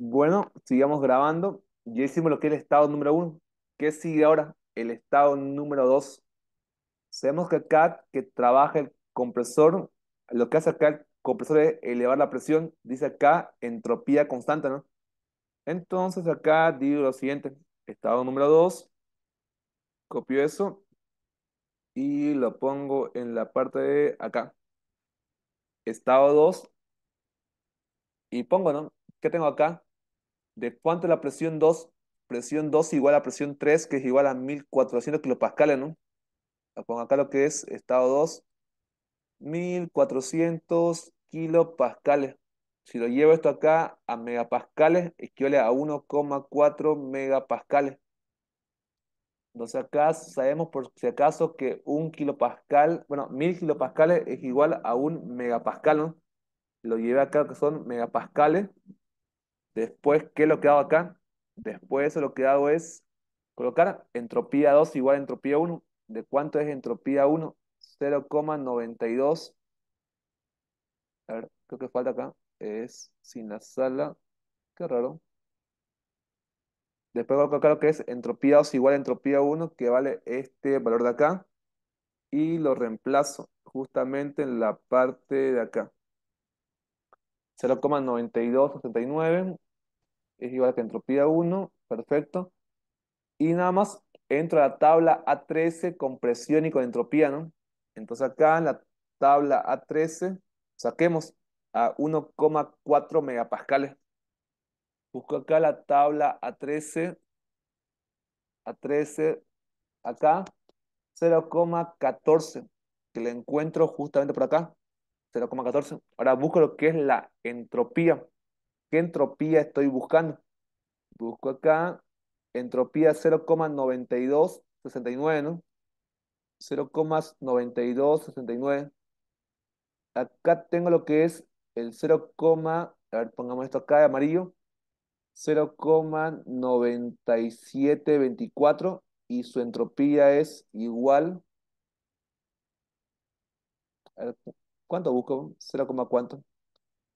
Bueno, sigamos grabando. Ya hicimos lo que es el estado número uno. ¿Qué sigue ahora? El estado número dos. Sabemos que acá que trabaja el compresor, lo que hace acá el compresor es elevar la presión. Dice acá entropía constante, ¿no? Entonces acá digo lo siguiente. Estado número dos. Copio eso y lo pongo en la parte de acá. Estado dos. Y pongo, ¿no? ¿Qué tengo acá? ¿De cuánto es la presión 2? Presión 2 igual a presión 3, que es igual a 1400 kilopascales, ¿no? Pongo acá lo que es estado 2, 1400 kilopascales. Si lo llevo esto acá a megapascales, equivale a 1,4 megapascales. Entonces acá sabemos por si acaso que un kilopascal, bueno, 1.000 kilopascales es igual a un megapascal, ¿no? Lo llevé acá que son megapascales Después, ¿qué es lo que hago acá? Después lo que hago es colocar entropía 2 igual a entropía 1. ¿De cuánto es entropía 1? 0,92. A ver, creo que falta acá. Es sin la sala. Qué raro. Después voy a colocar lo que es entropía 2 igual a entropía 1, que vale este valor de acá. Y lo reemplazo justamente en la parte de acá. 0,9269 es igual que entropía 1, perfecto. Y nada más entro a la tabla A13 con presión y con entropía, ¿no? Entonces acá en la tabla A13 saquemos a 1,4 megapascales. Busco acá la tabla A13, A13, acá 0,14, que le encuentro justamente por acá, 0,14. Ahora busco lo que es la entropía. ¿Qué entropía estoy buscando? Busco acá entropía 0,9269, ¿no? 0,9269. Acá tengo lo que es el 0, a ver, pongamos esto acá de amarillo, 0,9724 y su entropía es igual. ¿Cuánto busco? 0, cuánto?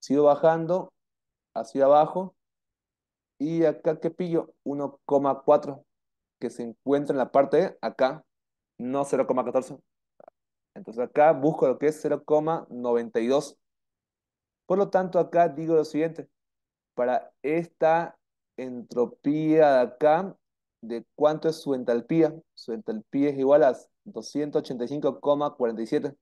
sigo bajando hacia abajo y acá ¿qué pillo 1,4 que se encuentra en la parte de acá, no 0,14. Entonces acá busco lo que es 0,92. Por lo tanto, acá digo lo siguiente. Para esta entropía de acá, ¿de cuánto es su entalpía? Su entalpía es igual a 285,47.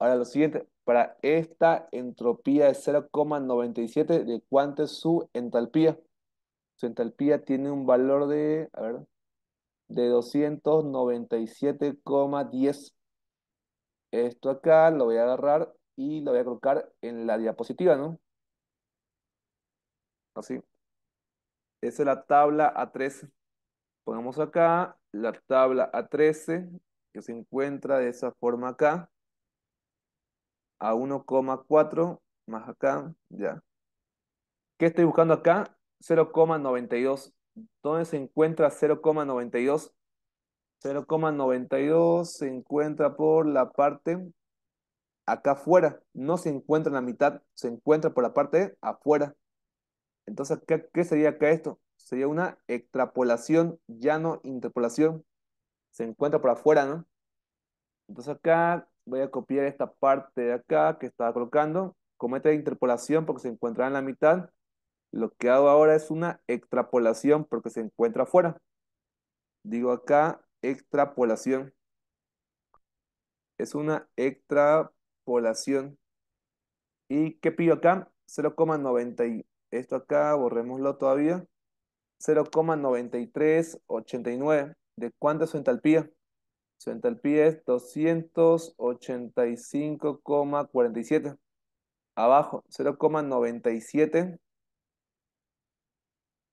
Ahora lo siguiente, para esta entropía de 0,97 de cuánto es su entalpía. Su entalpía tiene un valor de, a ver, de 297,10. Esto acá lo voy a agarrar y lo voy a colocar en la diapositiva, ¿no? Así. Esa es la tabla A13. Ponemos acá la tabla A13 que se encuentra de esa forma acá a 1,4 más acá, ya. ¿Qué estoy buscando acá? 0,92. ¿Dónde se encuentra 0,92? 0,92 se encuentra por la parte acá afuera. No se encuentra en la mitad, se encuentra por la parte afuera. Entonces, ¿qué, ¿qué, sería acá esto? Sería una extrapolación, ya no interpolación. Se encuentra por afuera, ¿no? Entonces acá voy a copiar esta parte de acá que estaba colocando, Comete de interpolación porque se encuentra en la mitad, lo que hago ahora es una extrapolación porque se encuentra afuera. Digo acá extrapolación. Es una extrapolación. ¿Y qué pillo acá? 0,90. Esto acá, borrémoslo todavía. 0,9389. ¿De cuánta es su entalpía? Su entalpía es 285,47. Abajo, 0,97.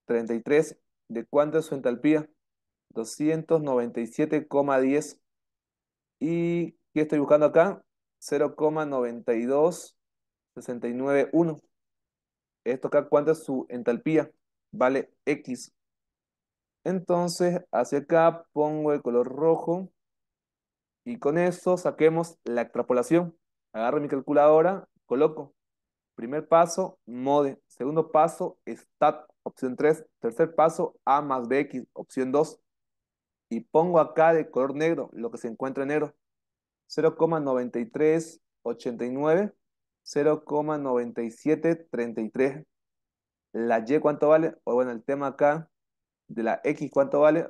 33. ¿De cuánto es su entalpía? 297,10. ¿Y qué estoy buscando acá? 0,92691. Esto acá, ¿cuánto es su entalpía? Vale X. Entonces, hacia acá pongo el color rojo. Y con eso saquemos la extrapolación. Agarro mi calculadora, coloco. Primer paso, mode. Segundo paso, stat, opción 3. Tercer paso, A más BX, opción 2. Y pongo acá de color negro lo que se encuentra en negro. 0,9389, 0,9733. La Y, ¿cuánto vale? O bueno, el tema acá de la X, ¿cuánto vale?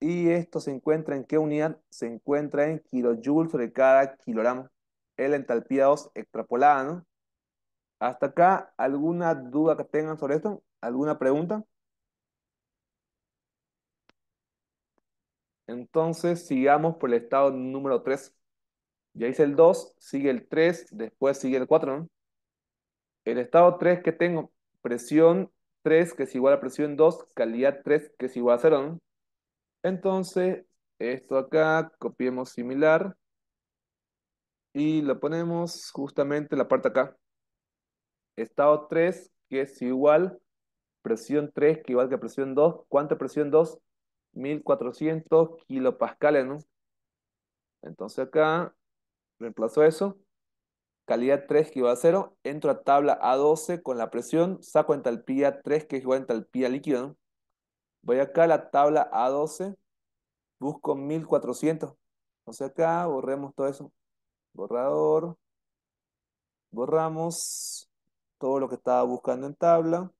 Y esto se encuentra en qué unidad? Se encuentra en kilojoules sobre cada kilogramo. Es la entalpía 2 extrapolada, ¿no? Hasta acá, ¿alguna duda que tengan sobre esto? ¿Alguna pregunta? Entonces, sigamos por el estado número 3. Ya hice el 2, sigue el 3, después sigue el 4, ¿no? El estado 3 que tengo, presión 3 que es igual a presión 2, calidad 3 que es igual a 0, ¿no? Entonces, esto acá, copiemos similar y lo ponemos justamente en la parte acá. Estado 3, que es igual, presión 3, que igual que presión 2. ¿Cuánta presión 2? 1400 kilopascales, ¿no? Entonces acá, reemplazo eso. Calidad 3 que igual a 0. Entro a tabla A12 con la presión. Saco entalpía 3 que es igual a entalpía líquida, ¿no? Voy acá a la tabla A12, busco 1400. sea acá borremos todo eso. Borrador. Borramos todo lo que estaba buscando en tabla.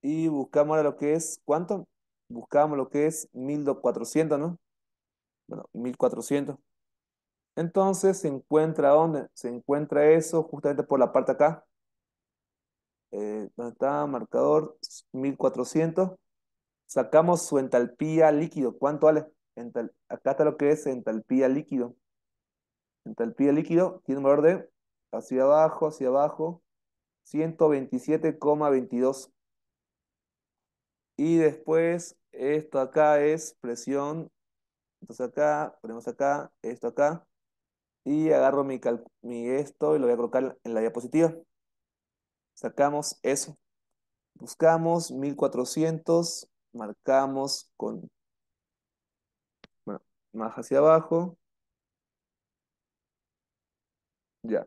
Y buscamos ahora lo que es, ¿cuánto? Buscamos lo que es 1400, ¿no? Bueno, 1400. Entonces se encuentra dónde? Se encuentra eso justamente por la parte acá. Eh, está marcador 1400 Sacamos su entalpía líquido. ¿Cuánto vale? acá está lo que es entalpía líquido. Entalpía líquido tiene un valor de hacia abajo, hacia abajo, 127,22. Y después, esto acá es presión. Entonces acá, ponemos acá, esto acá. Y agarro mi, mi esto y lo voy a colocar en la diapositiva. Sacamos eso. Buscamos 1400 marcamos con más hacia abajo. Ya.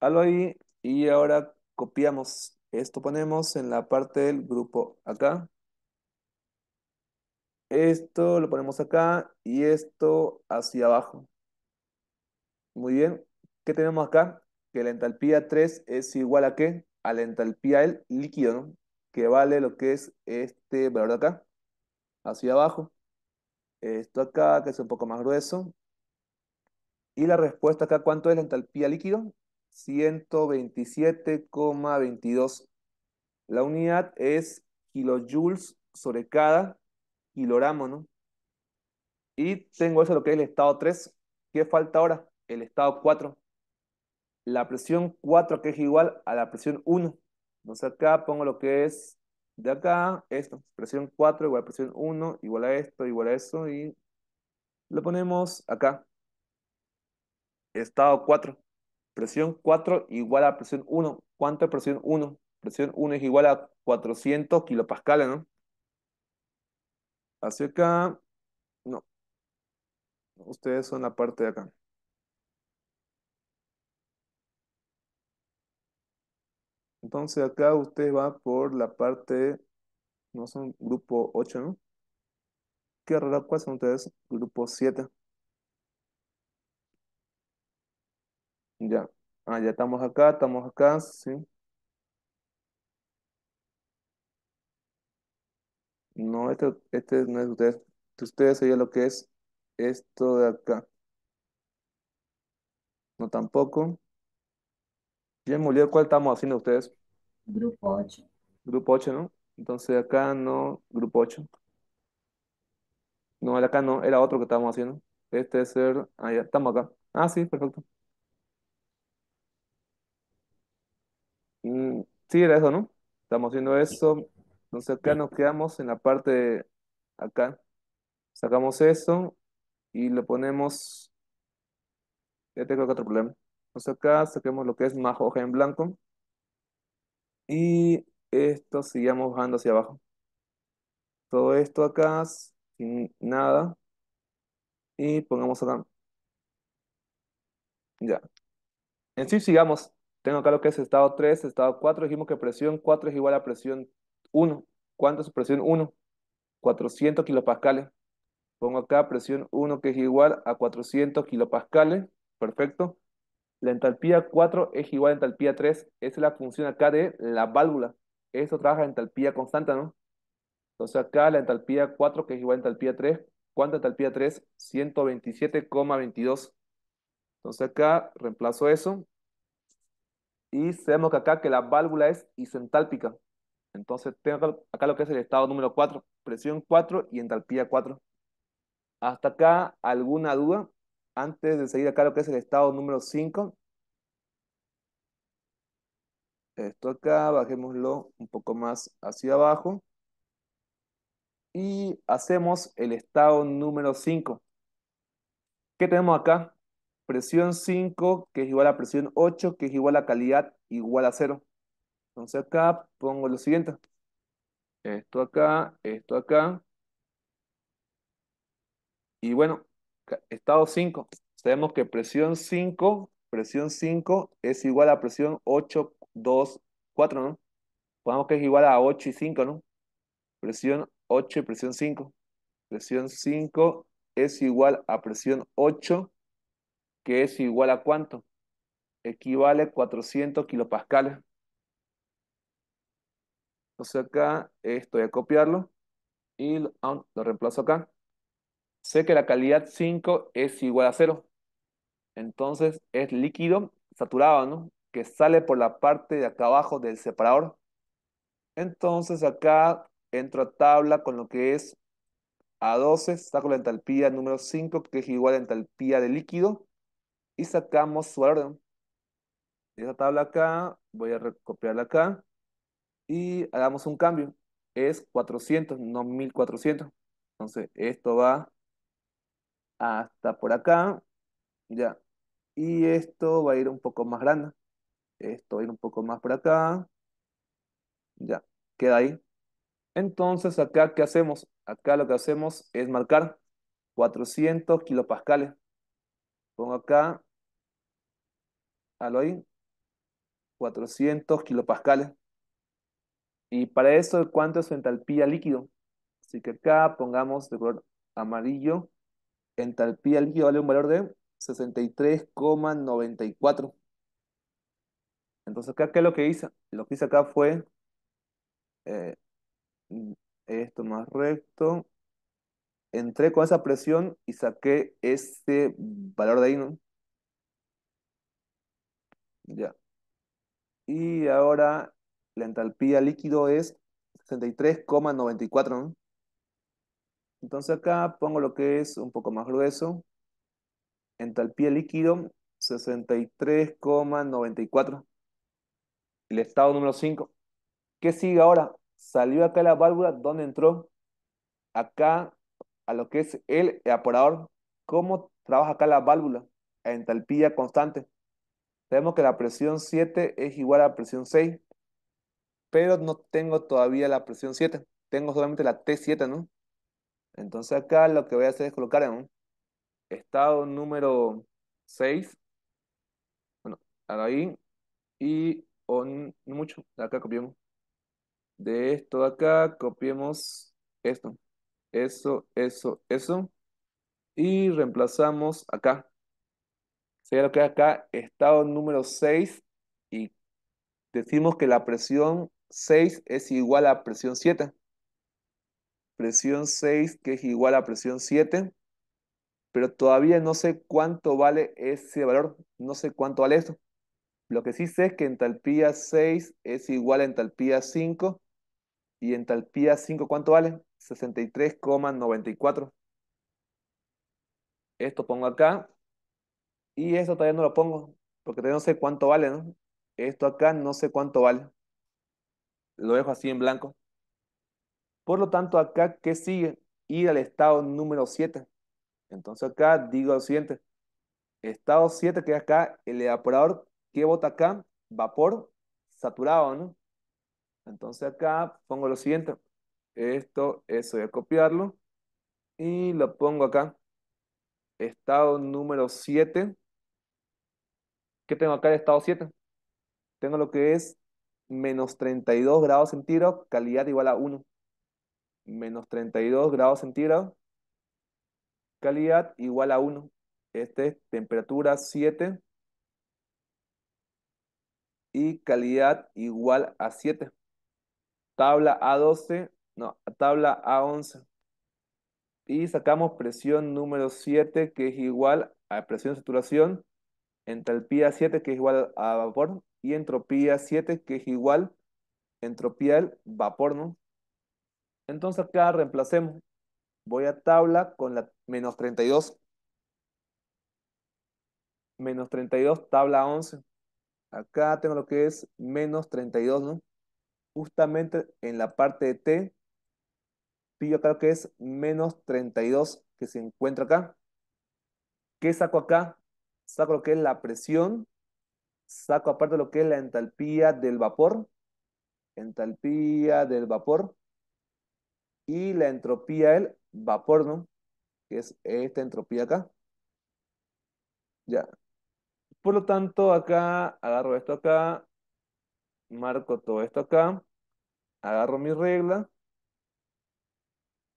Halo ahí y ahora copiamos. Esto ponemos en la parte del grupo acá. Esto lo ponemos acá y esto hacia abajo. Muy bien. ¿Qué tenemos acá? Que la entalpía 3 es igual a qué? A la entalpía del líquido, ¿no? que vale lo que es este valor de acá, hacia abajo. Esto acá, que es un poco más grueso. Y la respuesta acá, ¿cuánto es la entalpía líquido? 127,22. La unidad es kilojoules sobre cada kilogramo, ¿no? Y tengo eso lo que es el estado 3. ¿Qué falta ahora? El estado 4. La presión 4 que es igual a la presión 1. Entonces acá pongo lo que es de acá, esto, presión 4 igual a presión 1, igual a esto, igual a eso, y lo ponemos acá. Estado 4. Presión 4 igual a presión 1. ¿Cuánto es presión 1? Presión 1 es igual a 400 kilopascales, ¿no? Hacia acá, no. Ustedes son la parte de acá. Entonces acá usted va por la parte, no son grupo 8, ¿no? ¿Qué raro? cuál son ustedes? Grupo 7. Ya. Ah, ya estamos acá, estamos acá, sí. No, este, este no es ustedes. ustedes sería lo que es esto de acá. No tampoco. Bien, Molido, ¿cuál estamos haciendo ustedes? Grupo 8. Grupo 8, ¿no? Entonces acá no, grupo 8. No, acá no, era otro que estábamos haciendo. Este es el, ah, estamos acá. Ah, sí, perfecto. Mm, sí, era eso, ¿no? Estamos haciendo eso. Entonces acá nos quedamos en la parte acá. Sacamos eso y lo ponemos... Ya tengo otro problema. Entonces acá saquemos lo que es más hoja en blanco. Y esto sigamos bajando hacia abajo. Todo esto acá, sin nada. Y pongamos acá. Ya. En sí, sigamos. Tengo acá lo que es estado 3, estado 4. Dijimos que presión 4 es igual a presión 1. ¿Cuánto es presión 1? 400 kilopascales. Pongo acá presión 1 que es igual a 400 kilopascales. Perfecto. La entalpía 4 es igual a entalpía 3. Esa es la función acá de la válvula. Eso trabaja en entalpía constante, ¿no? Entonces acá la entalpía 4, que es igual a entalpía 3. ¿Cuánto entalpía 3? 127,22. Entonces acá reemplazo eso. Y sabemos que acá que la válvula es isentálpica. Entonces tengo acá lo que es el estado número 4. Presión 4 y entalpía 4. Hasta acá, ¿alguna duda? antes de seguir acá lo que es el estado número 5. Esto acá, bajémoslo un poco más hacia abajo. Y hacemos el estado número 5. ¿Qué tenemos acá? Presión 5, que es igual a presión 8, que es igual a calidad igual a 0. Entonces acá pongo lo siguiente. Esto acá, esto acá. Y bueno, Estado 5. Sabemos que presión 5, presión 5 es igual a presión 8, 2, 4, ¿no? podemos que es igual a 8 y 5, ¿no? Presión 8 y presión 5. Presión 5 es igual a presión 8, que es igual a cuánto? Equivale a 400 kilopascales. Entonces acá estoy a copiarlo y lo ah, reemplazo acá sé que la calidad 5 es igual a 0. Entonces es líquido saturado, ¿no? Que sale por la parte de acá abajo del separador. Entonces acá entro a tabla con lo que es A12, saco la entalpía número 5, que es igual a la entalpía de líquido, y sacamos su orden. Esa tabla acá, voy a recopiarla acá, y hagamos un cambio. Es 400, no 1400. Entonces esto va hasta por acá, ya. Y esto va a ir un poco más grande. Esto va a ir un poco más por acá. Ya, queda ahí. Entonces, acá, ¿qué hacemos? Acá lo que hacemos es marcar 400 kilopascales. Pongo acá, halo ahí, 400 kilopascales. Y para eso, ¿cuánto es su entalpía líquido? Así que acá pongamos de color amarillo entalpía líquida vale un valor de 63,94. Entonces, acá, ¿qué es lo que hice? Lo que hice acá fue eh, mm, esto más recto. Entré con esa presión y saqué ese valor de ahí, ¿no? Ya. Y ahora la entalpía líquido es 63,94, ¿no? Entonces acá pongo lo que es un poco más grueso. Entalpía líquido, 63,94. El estado número 5. ¿Qué sigue ahora? Salió acá la válvula, ¿dónde entró? Acá, a lo que es el evaporador. ¿Cómo trabaja acá la válvula? entalpía constante. Sabemos que la presión 7 es igual a la presión 6, pero no tengo todavía la presión 7. Tengo solamente la T7, ¿no? Entonces acá lo que voy a hacer es colocar en estado número 6. Bueno, ahí. Y mucho, acá copiamos. De esto acá copiemos esto. Eso, eso, eso. Y reemplazamos acá. Sería lo que acá, estado número 6. Y decimos que la presión 6 es igual a presión 7 presión 6, que es igual a presión 7, pero todavía no sé cuánto vale ese valor, no sé cuánto vale esto. Lo que sí sé es que entalpía 6 es igual a entalpía 5, y entalpía 5, ¿cuánto vale? 63,94. Esto pongo acá, y esto todavía no lo pongo, porque todavía no sé cuánto vale, Esto acá no sé cuánto vale. Lo dejo así en blanco. Por lo tanto, acá, ¿qué sigue? Ir al estado número 7. Entonces acá digo lo siguiente. Estado 7, que es acá, el evaporador, ¿qué bota acá? Vapor saturado, ¿no? Entonces acá pongo lo siguiente. Esto, eso voy a copiarlo. Y lo pongo acá. Estado número 7. ¿Qué tengo acá El estado 7? Tengo lo que es menos 32 grados centígrados, calidad igual a 1 menos 32 grados centígrados. Calidad igual a 1. Este es temperatura 7. Y calidad igual a 7. Tabla A12, no, tabla A11. Y sacamos presión número 7, que es igual a presión de saturación, entalpía 7, que es igual a vapor, y entropía 7, que es igual a entropía del vapor, ¿no? Entonces acá reemplacemos. Voy a tabla con la menos 32. Menos 32, tabla 11. Acá tengo lo que es menos 32, ¿no? Justamente en la parte de T, pillo acá lo que es menos 32 que se encuentra acá. ¿Qué saco acá? Saco lo que es la presión, saco aparte lo que es la entalpía del vapor, entalpía del vapor, y la entropía el vapor, ¿no? que es esta entropía acá. Ya. Por lo tanto, acá agarro esto acá, marco todo esto acá, agarro mi regla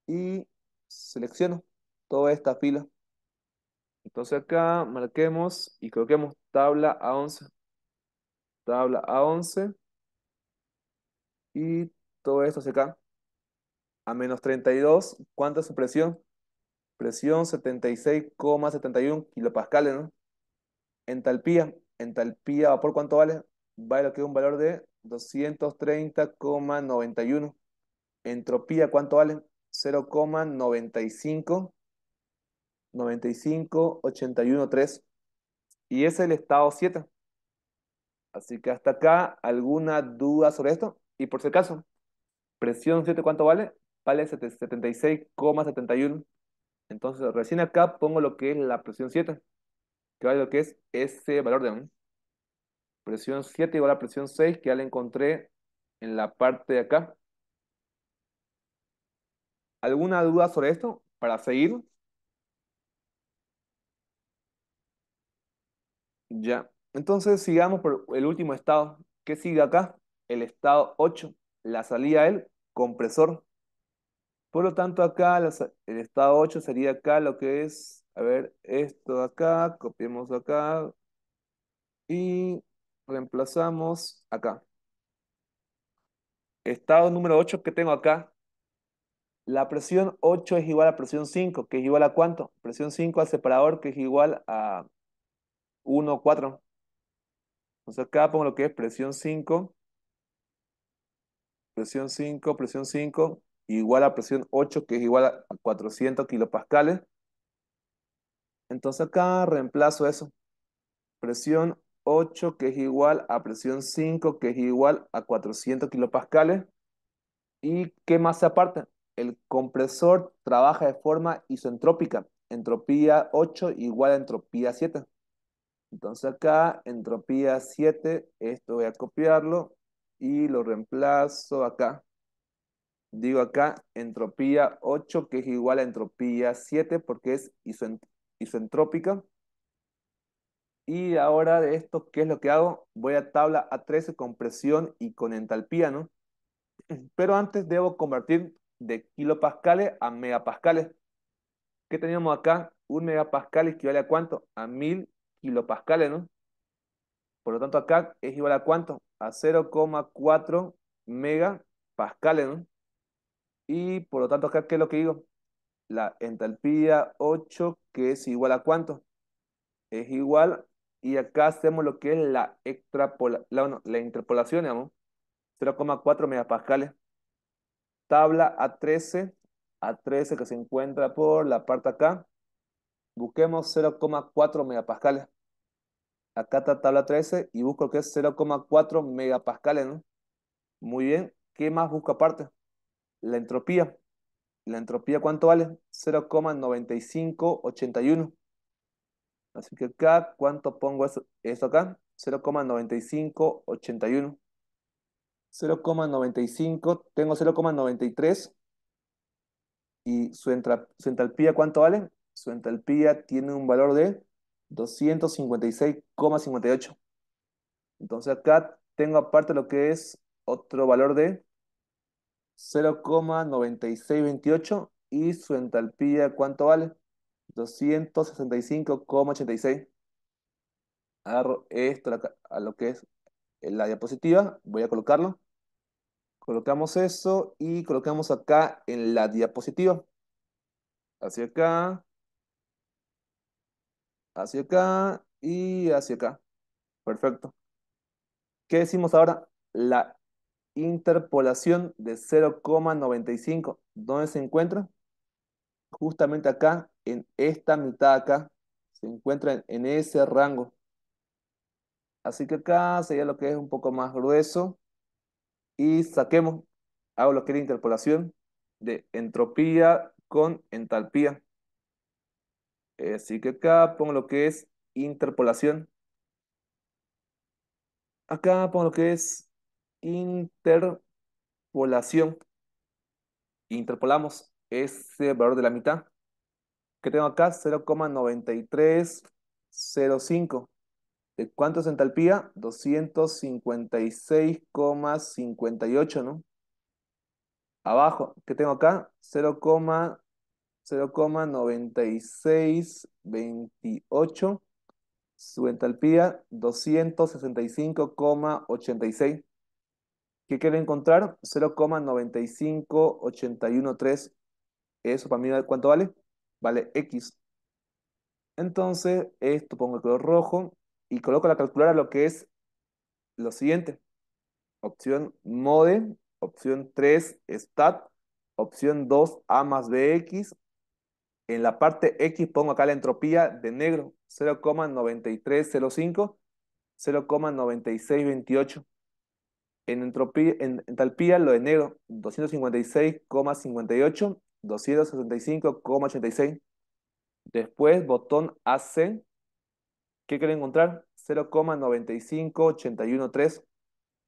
y selecciono toda esta fila. Entonces acá marquemos y coloquemos tabla A11. Tabla A11 y todo esto hacia acá a menos 32, ¿cuánto es su presión? Presión 76,71 kilopascales, ¿no? Entalpía, entalpía vapor, ¿cuánto vale? Vale que es un valor de 230,91. Entropía, ¿cuánto vale? 0,95, 95, 81, 3. Y es el estado 7. Así que hasta acá, ¿alguna duda sobre esto? Y por si acaso, presión 7, ¿cuánto vale? vale 76,71. Entonces, recién acá pongo lo que es la presión 7, que vale lo que es ese valor de presión 7 igual a presión 6, que ya la encontré en la parte de acá. ¿Alguna duda sobre esto? Para seguir. Ya. Entonces, sigamos por el último estado. ¿Qué sigue acá? El estado 8, la salida del compresor. Por lo tanto, acá el estado 8 sería acá lo que es, a ver, esto de acá, copiemos acá y reemplazamos acá. Estado número 8 que tengo acá, la presión 8 es igual a presión 5, que es igual a cuánto? Presión 5 al separador, que es igual a 1, 4. Entonces acá pongo lo que es presión 5, presión 5, presión 5, igual a presión 8, que es igual a 400 kilopascales. Entonces acá reemplazo eso. Presión 8, que es igual a presión 5, que es igual a 400 kilopascales. ¿Y qué más se aparta? El compresor trabaja de forma isentrópica. Entropía 8 igual a entropía 7. Entonces acá, entropía 7, esto voy a copiarlo y lo reemplazo acá digo acá entropía 8, que es igual a entropía 7, porque es isentrópica. Y ahora de esto, ¿qué es lo que hago? Voy a tabla A13 con presión y con entalpía, ¿no? Pero antes debo convertir de kilopascales a megapascales. ¿Qué teníamos acá? Un megapascal equivale a cuánto? A 1000 kilopascales, ¿no? Por lo tanto, acá es igual a cuánto? A 0,4 megapascales, ¿no? Y por lo tanto, acá, ¿qué es lo que digo? La entalpía 8, que es igual a cuánto? Es igual, y acá hacemos lo que es la, extrapola, la, la interpolación, digamos, 0,4 megapascales. Tabla A13, A13 que se encuentra por la parte acá. Busquemos 0,4 megapascales. Acá está tabla 13 y busco que es 0,4 megapascales, ¿no? Muy bien. ¿Qué más busco aparte? la entropía. ¿La entropía cuánto vale? 0,9581. Así que acá, ¿cuánto pongo esto eso acá? 0,9581. 0,95, tengo 0,93. ¿Y su, su entalpía cuánto vale? Su entalpía tiene un valor de 256,58. Entonces acá tengo aparte lo que es otro valor de 0,9628 y su entalpía, ¿cuánto vale? 265,86. Agarro esto a lo que es la diapositiva, voy a colocarlo. Colocamos eso y colocamos acá en la diapositiva. Hacia acá, hacia acá y hacia acá. Perfecto. ¿Qué decimos ahora? La interpolación de 0,95. ¿Dónde se encuentra? Justamente acá, en esta mitad acá, se encuentra en, ese rango. Así que acá sería lo que es un poco más grueso. Y saquemos, hago lo que es interpolación de entropía con entalpía. Eh, así que acá pongo lo que es interpolación. Acá pongo lo que es interpolación. Interpolamos ese valor de la mitad que tengo acá, 0,9305. ¿De cuánto es entalpía? 256,58, ¿no? Abajo, ¿qué tengo acá? 0,9628. Su entalpía, 265,86. ¿Qué quiero encontrar? 0,95813. Eso para mí, ¿cuánto vale? Vale X. Entonces, esto pongo el color rojo y coloco la calculadora lo que es lo siguiente. Opción mode, opción 3 stat, opción 2 A más BX. En la parte X pongo acá la entropía de negro, 0,9305, 0,9628. En, entropía, entalpía, lo de negro, 256,58, 265,86. Después, botón AC, ¿qué quiero encontrar? 0,95813.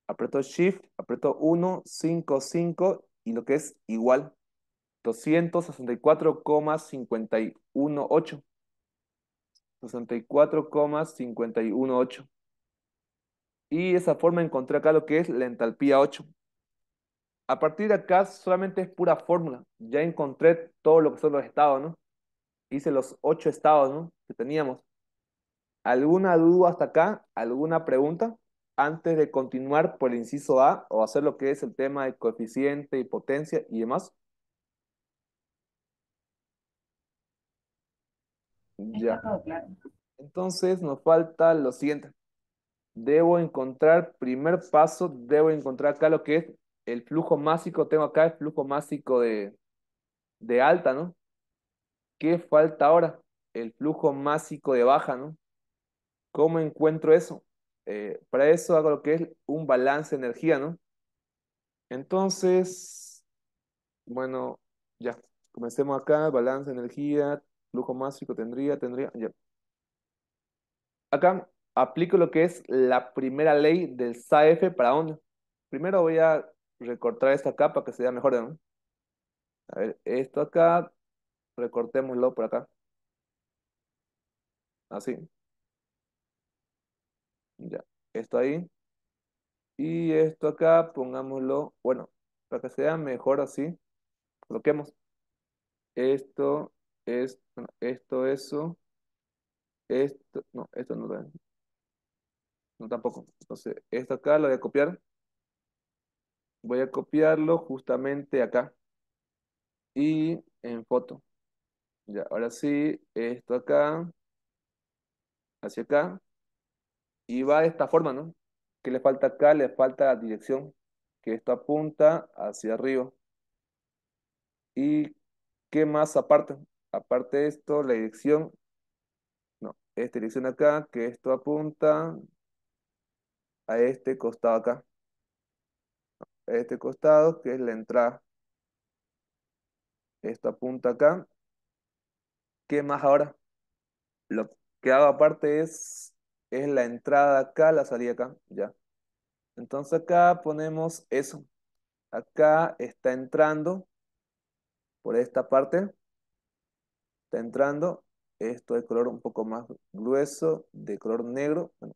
Apreto Shift, aprieto 1, 5, 5 y lo que es igual, 264,518. 64,518 y de esa forma encontré acá lo que es la entalpía 8. A partir de acá solamente es pura fórmula. Ya encontré todo lo que son los estados, ¿no? Hice los ocho estados, ¿no? Que teníamos. ¿Alguna duda hasta acá? ¿Alguna pregunta? Antes de continuar por el inciso A o hacer lo que es el tema de coeficiente y potencia y demás. Ya. Entonces nos falta lo siguiente debo encontrar, primer paso, debo encontrar acá lo que es el flujo másico, tengo acá el flujo másico de, de alta, ¿no? ¿Qué falta ahora? El flujo másico de baja, ¿no? ¿Cómo encuentro eso? Eh, para eso hago lo que es un balance de energía, ¿no? Entonces, bueno, ya, comencemos acá, balance de energía, flujo másico tendría, tendría, ya. Acá aplico lo que es la primera ley del SAF para onda. Primero voy a recortar esta acá para que se vea mejor, ¿no? A ver, esto acá, recortémoslo por acá. Así. Ya, esto ahí. Y esto acá, pongámoslo, bueno, para que sea mejor así, coloquemos. Esto, bueno, esto, eso. Esto, no, esto no, no, tampoco. Entonces, esto acá lo voy a copiar. Voy a copiarlo justamente acá. Y en foto. Ya, ahora sí, esto acá. Hacia acá. Y va de esta forma, ¿no? ¿Qué le falta acá? Le falta la dirección. Que esto apunta hacia arriba. ¿Y qué más aparte? Aparte de esto, la dirección. No, esta dirección acá, que esto apunta a este costado acá. A este costado, que es la entrada. Esta punta acá. ¿Qué más ahora? Lo que hago aparte es, es la entrada acá, la salida acá, ya. Entonces acá ponemos eso. Acá está entrando por esta parte. Está entrando esto de color un poco más grueso, de color negro. Bueno,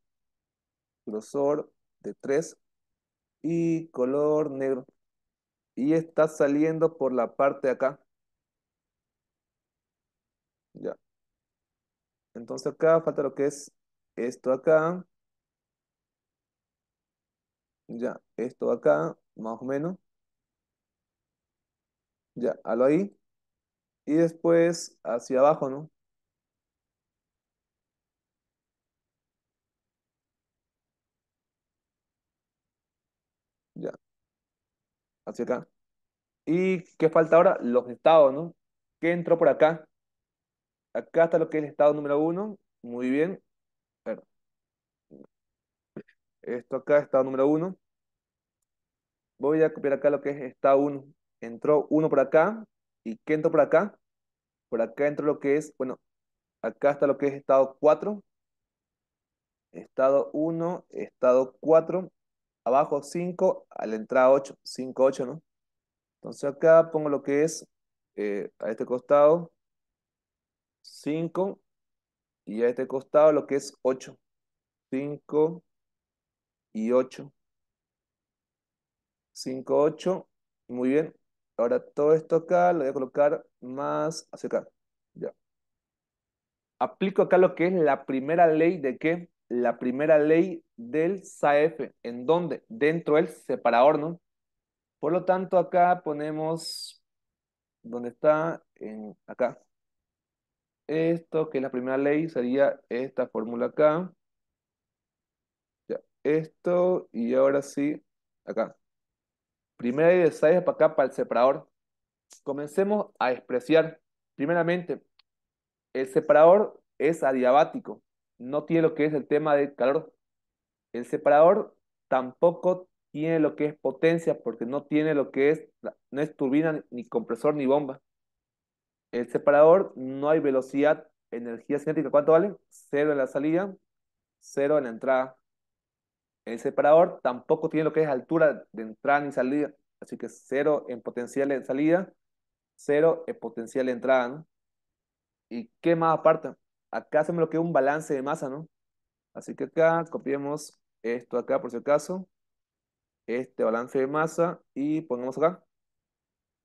grosor de 3 y color negro. Y está saliendo por la parte de acá. Ya. Entonces acá falta lo que es esto acá. Ya, esto acá, más o menos. Ya, halo ahí. Y después hacia abajo, ¿no? hacia acá. ¿Y qué falta ahora? Los estados, ¿no? ¿Qué entró por acá? Acá está lo que es estado número uno. Muy bien. Esto acá, estado número uno. Voy a copiar acá lo que es estado uno. Entró uno por acá. ¿Y qué entró por acá? Por acá entró lo que es, bueno, acá está lo que es estado 4. Estado 1, estado 4 abajo 5, a la entrada 8, 5, 8, ¿no? Entonces acá pongo lo que es eh, a este costado 5 y a este costado lo que es 8. 5 y 8. 5, 8. Muy bien. Ahora todo esto acá lo voy a colocar más hacia acá. Ya. Aplico acá lo que es la primera ley de que la primera ley del SAEF. ¿En dónde? Dentro del separador, ¿no? Por lo tanto, acá ponemos, ¿dónde está? En, acá. Esto, que es la primera ley, sería esta fórmula acá. esto, y ahora sí, acá. Primera ley del SAEF. para acá, para el separador. Comencemos a despreciar. Primeramente, el separador es adiabático no tiene lo que es el tema de calor. El separador tampoco tiene lo que es potencia porque no tiene lo que es, no es turbina, ni compresor, ni bomba. El separador no hay velocidad, energía cinética. ¿Cuánto vale? Cero en la salida, cero en la entrada. El separador tampoco tiene lo que es altura de entrada ni salida. Así que cero en potencial de salida, cero en potencial de entrada. ¿Y qué más aparte? acá hacemos lo que es un balance de masa, ¿no? Así que acá copiemos esto acá por si acaso, este balance de masa y ponemos acá.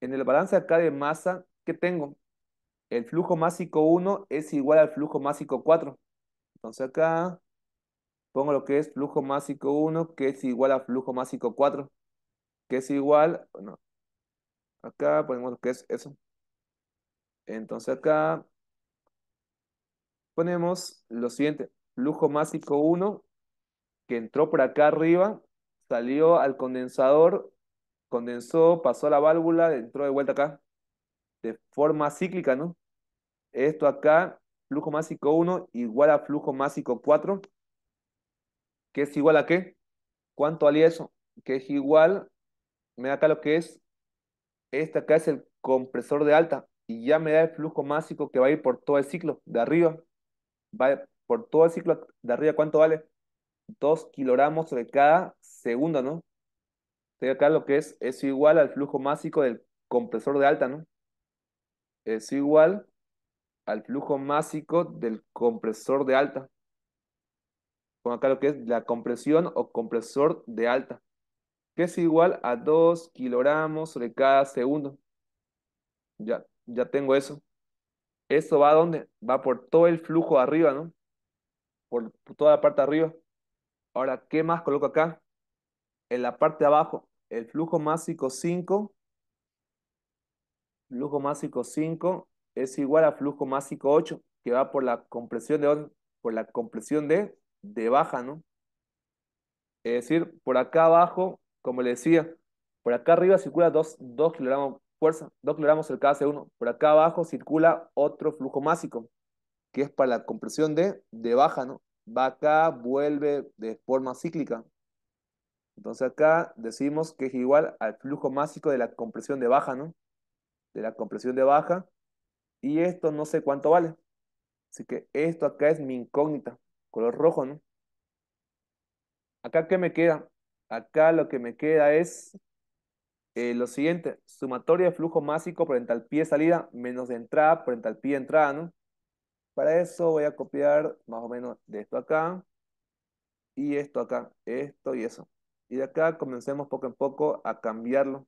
En el balance acá de masa, ¿qué tengo? El flujo másico 1 es igual al flujo másico 4. Entonces acá pongo lo que es flujo másico 1, que es igual a flujo másico 4, que es igual, bueno, acá ponemos lo que es eso. Entonces acá ponemos lo siguiente, flujo másico 1, que entró por acá arriba, salió al condensador, condensó, pasó a la válvula, entró de vuelta acá, de forma cíclica, ¿no? Esto acá, flujo másico 1 igual a flujo másico 4, que es igual a qué? ¿Cuánto valía eso? Que es igual, me da acá lo que es, este acá es el compresor de alta, y ya me da el flujo másico que va a ir por todo el ciclo, de arriba por todo el ciclo de arriba, ¿cuánto vale? 2 kilogramos de cada segundo, ¿no? tengo acá lo que es, es igual al flujo másico del compresor de alta, ¿no? Es igual al flujo másico del compresor de alta. Pon acá lo que es la compresión o compresor de alta, que es igual a 2 kilogramos de cada segundo. Ya, ya tengo eso. Eso va a dónde? Va por todo el flujo arriba, ¿no? Por toda la parte de arriba. Ahora, ¿qué más coloco acá? En la parte de abajo, el flujo másico 5, flujo másico 5 es igual a flujo másico 8, que va por la compresión de por la compresión de, de baja, ¿no? Es decir, por acá abajo, como le decía, por acá arriba circula 2 dos, kilogramos fuerza, no el KC1. Por acá abajo circula otro flujo másico, que es para la compresión de, de baja, ¿no? Va acá, vuelve de forma cíclica. Entonces acá decimos que es igual al flujo másico de la compresión de baja, ¿no? De la compresión de baja. Y esto no sé cuánto vale. Así que esto acá es mi incógnita, color rojo, ¿no? Acá, ¿qué me queda? Acá lo que me queda es eh, lo siguiente, sumatoria de flujo másico por entalpía salida menos de entrada por entalpía entrada, ¿no? Para eso voy a copiar más o menos de esto acá y esto acá, esto y eso. Y de acá comencemos poco a poco a cambiarlo.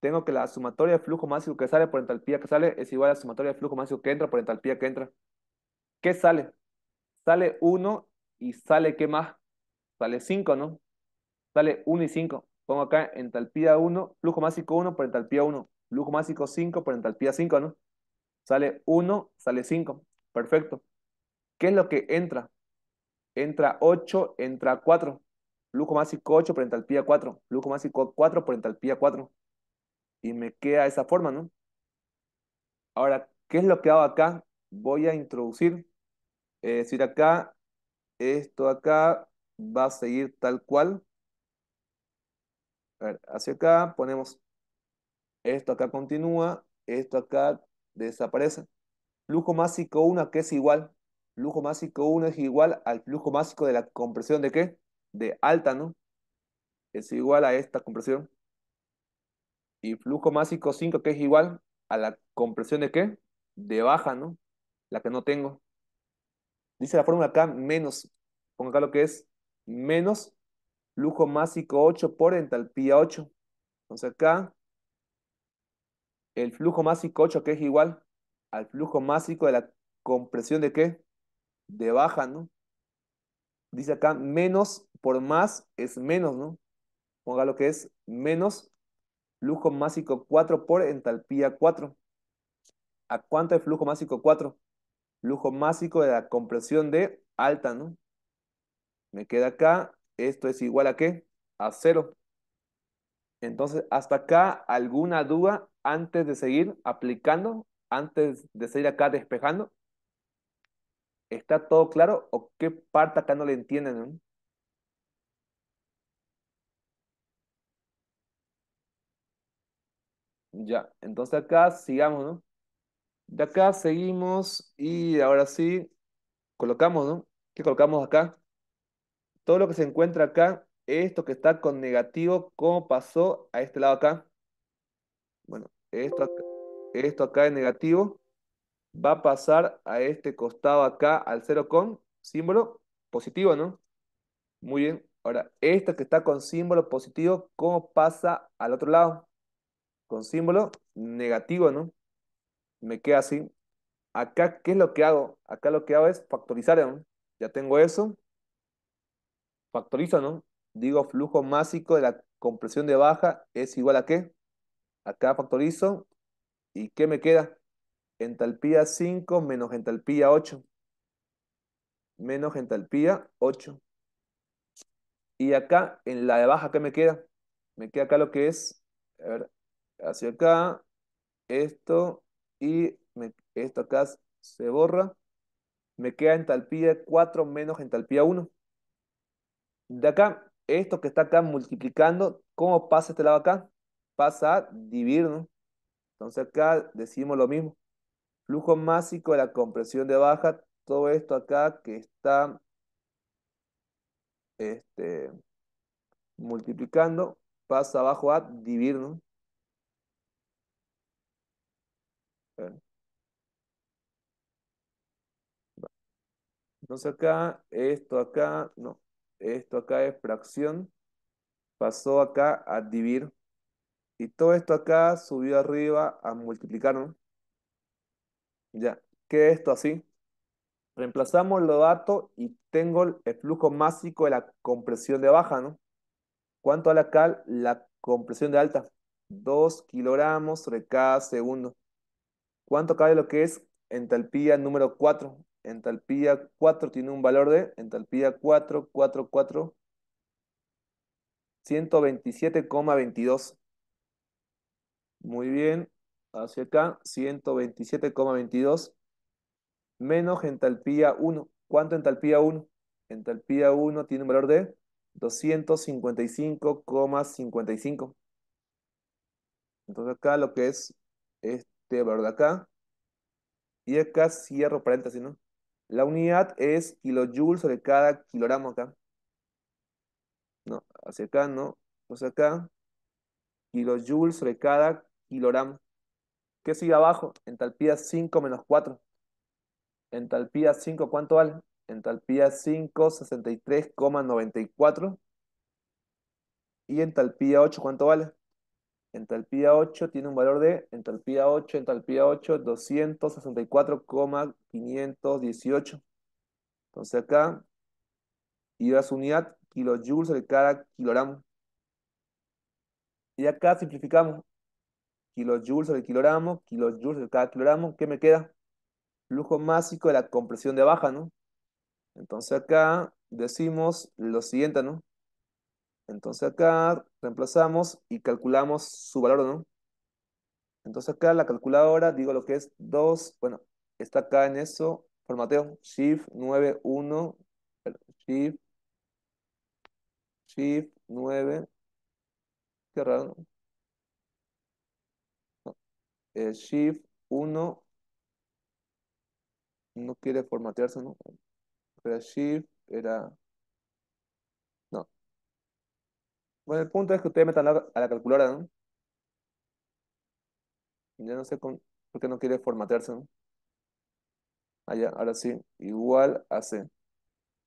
Tengo que la sumatoria de flujo másico que sale por entalpía que sale es igual a la sumatoria de flujo másico que entra por entalpía que entra. ¿Qué sale? Sale 1 y sale ¿qué más? Sale 5, ¿no? Sale 1 y 5 pongo acá entalpía 1, flujo másico 1 por entalpía 1, flujo másico 5 por entalpía 5, ¿no? Sale 1, sale 5, perfecto. ¿Qué es lo que entra? Entra 8, entra 4. Flujo másico 8 por entalpía 4, flujo másico 4 por entalpía 4. Y me queda esa forma, ¿no? Ahora, ¿qué es lo que hago acá? Voy a introducir, es decir, acá, esto acá va a seguir tal cual, a ver, hacia acá ponemos esto acá continúa, esto acá desaparece. Flujo másico 1, que es igual? Flujo másico 1 es igual al flujo másico de la compresión de qué? De alta, ¿no? Es igual a esta compresión. Y flujo másico 5, que es igual a la compresión de qué? De baja, ¿no? La que no tengo. Dice la fórmula acá menos. Pongo acá lo que es menos Flujo másico 8 por entalpía 8. Entonces acá, el flujo másico 8 que es igual al flujo másico de la compresión de qué? De baja, ¿no? Dice acá, menos por más es menos, ¿no? Ponga lo que es menos flujo másico 4 por entalpía 4. ¿A cuánto es flujo másico 4? Flujo másico de la compresión de alta, ¿no? Me queda acá esto es igual a qué? A cero Entonces, hasta acá, ¿alguna duda antes de seguir aplicando? Antes de seguir acá despejando. ¿Está todo claro o qué parte acá no le entienden? Ya, entonces acá sigamos, ¿no? De acá seguimos y ahora sí colocamos, ¿no? ¿Qué colocamos acá? todo lo que se encuentra acá, esto que está con negativo, ¿cómo pasó a este lado acá? Bueno, esto acá, esto acá es negativo, va a pasar a este costado acá al cero con símbolo positivo, ¿no? Muy bien. Ahora, esto que está con símbolo positivo, ¿cómo pasa al otro lado? Con símbolo negativo, ¿no? Me queda así. Acá, ¿qué es lo que hago? Acá lo que hago es factorizar, ¿no? Ya tengo eso factorizo, ¿no? Digo flujo másico de la compresión de baja es igual a qué? Acá factorizo. ¿Y qué me queda? Entalpía 5 menos entalpía 8. Menos entalpía 8. Y acá, en la de baja, ¿qué me queda? Me queda acá lo que es, a ver, hacia acá, esto, y esto acá se borra. Me queda entalpía 4 menos entalpía 1. De acá, esto que está acá multiplicando, ¿cómo pasa este lado acá? Pasa a dividir, ¿no? Entonces acá decimos lo mismo. Flujo másico de la compresión de baja, todo esto acá que está este, multiplicando, pasa abajo a dividir, ¿no? Entonces acá, esto acá, no esto acá es fracción, pasó acá a dividir, y todo esto acá subió arriba a multiplicar, ¿no? Ya, ¿qué esto así? Reemplazamos los datos y tengo el flujo másico de la compresión de baja, ¿no? ¿Cuánto a la cal? La compresión de alta, 2 kilogramos sobre cada segundo. ¿Cuánto cabe lo que es entalpía número 4? entalpía 4 tiene un valor de entalpía 4, 4, 4, 127,22. Muy bien, hacia acá, 127,22 menos entalpía 1. ¿Cuánto entalpía 1? Entalpía 1 tiene un valor de 255,55. Entonces acá lo que es este valor de acá. Y acá cierro paréntesis, ¿no? La unidad es kilojoules sobre cada kilogramo acá. No, hacia acá no. hacia acá, Kilojoules sobre cada kilogramo. ¿Qué sigue abajo? Entalpía 5 menos 4. Entalpía 5, ¿cuánto vale? Entalpía 5, 63,94. Y entalpía 8, ¿cuánto vale? Entalpía 8 tiene un valor de entalpía 8, entalpía 8, 264,518. Entonces acá, y a su unidad, kilojoules de cada kilogramo. Y acá simplificamos. Kilojoules del kilogramo, kilojoules de cada kilogramo. ¿Qué me queda? Flujo másico de la compresión de baja, ¿no? Entonces acá decimos lo siguiente, ¿no? Entonces acá reemplazamos y calculamos su valor, ¿no? Entonces acá la calculadora, digo lo que es 2, bueno, está acá en eso, formateo, Shift 9, 1, Shift, Shift 9, qué raro, no. Shift 1, no quiere formatearse, ¿no? Era Shift, era Bueno, el punto es que ustedes metan a la calculadora, ¿no? Ya no sé por qué no quiere formatearse, ¿no? Allá, ah, ahora sí, igual a C.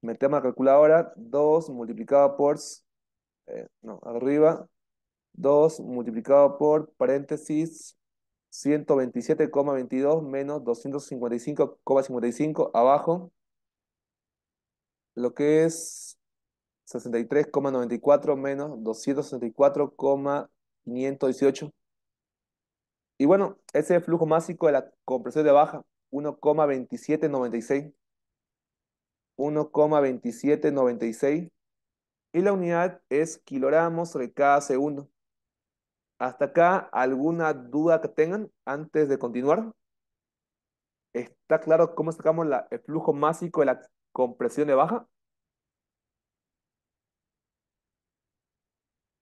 Metemos a la calculadora 2 multiplicado por, eh, no, arriba, 2 multiplicado por paréntesis 127,22 menos 255,55 abajo, lo que es 63,94 menos 264,518. Y bueno, ese es el flujo másico de la compresión de baja, 1,2796. 1,2796. Y la unidad es kilogramos sobre cada segundo. Hasta acá, ¿alguna duda que tengan antes de continuar? ¿Está claro cómo sacamos la, el flujo másico de la compresión de baja?